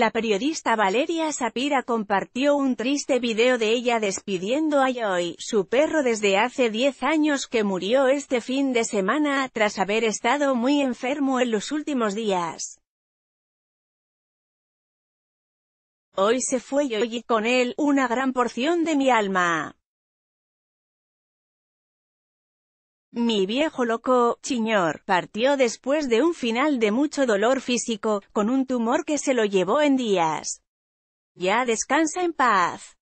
La periodista Valeria Sapira compartió un triste video de ella despidiendo a Joy, su perro desde hace 10 años que murió este fin de semana tras haber estado muy enfermo en los últimos días. Hoy se fue Joy y con él, una gran porción de mi alma. Mi viejo loco, Chiñor, partió después de un final de mucho dolor físico, con un tumor que se lo llevó en días. Ya descansa en paz.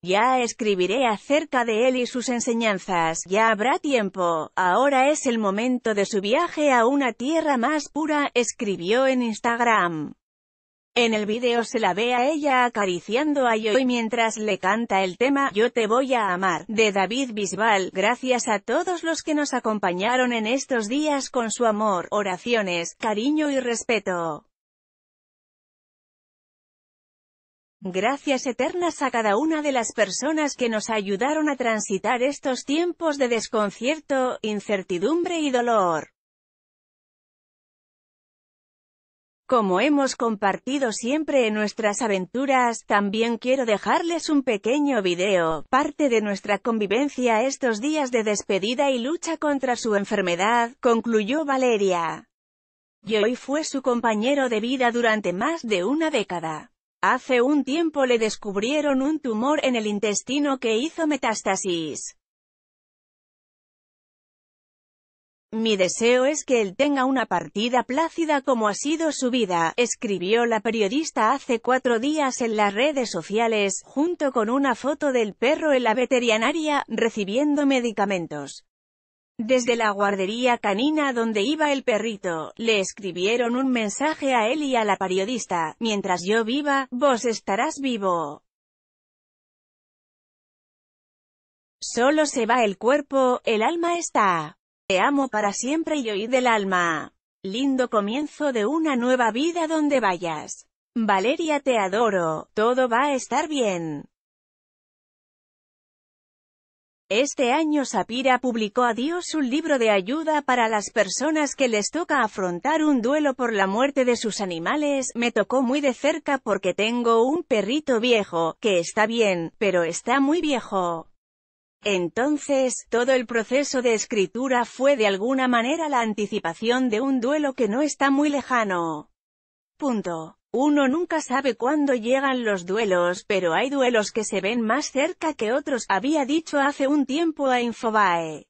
Ya escribiré acerca de él y sus enseñanzas, ya habrá tiempo, ahora es el momento de su viaje a una tierra más pura, escribió en Instagram. En el video se la ve a ella acariciando a Yoy mientras le canta el tema Yo te voy a amar, de David Bisbal. Gracias a todos los que nos acompañaron en estos días con su amor, oraciones, cariño y respeto. Gracias eternas a cada una de las personas que nos ayudaron a transitar estos tiempos de desconcierto, incertidumbre y dolor. Como hemos compartido siempre en nuestras aventuras, también quiero dejarles un pequeño video, parte de nuestra convivencia estos días de despedida y lucha contra su enfermedad, concluyó Valeria. Y fue su compañero de vida durante más de una década. Hace un tiempo le descubrieron un tumor en el intestino que hizo metástasis. Mi deseo es que él tenga una partida plácida como ha sido su vida, escribió la periodista hace cuatro días en las redes sociales, junto con una foto del perro en la veterinaria, recibiendo medicamentos. Desde la guardería canina donde iba el perrito, le escribieron un mensaje a él y a la periodista, mientras yo viva, vos estarás vivo. Solo se va el cuerpo, el alma está. Te amo para siempre y oí del alma. Lindo comienzo de una nueva vida donde vayas. Valeria te adoro, todo va a estar bien. Este año Sapira publicó a Dios un libro de ayuda para las personas que les toca afrontar un duelo por la muerte de sus animales, me tocó muy de cerca porque tengo un perrito viejo, que está bien, pero está muy viejo. Entonces, todo el proceso de escritura fue de alguna manera la anticipación de un duelo que no está muy lejano. Punto. Uno nunca sabe cuándo llegan los duelos, pero hay duelos que se ven más cerca que otros, había dicho hace un tiempo a Infobae.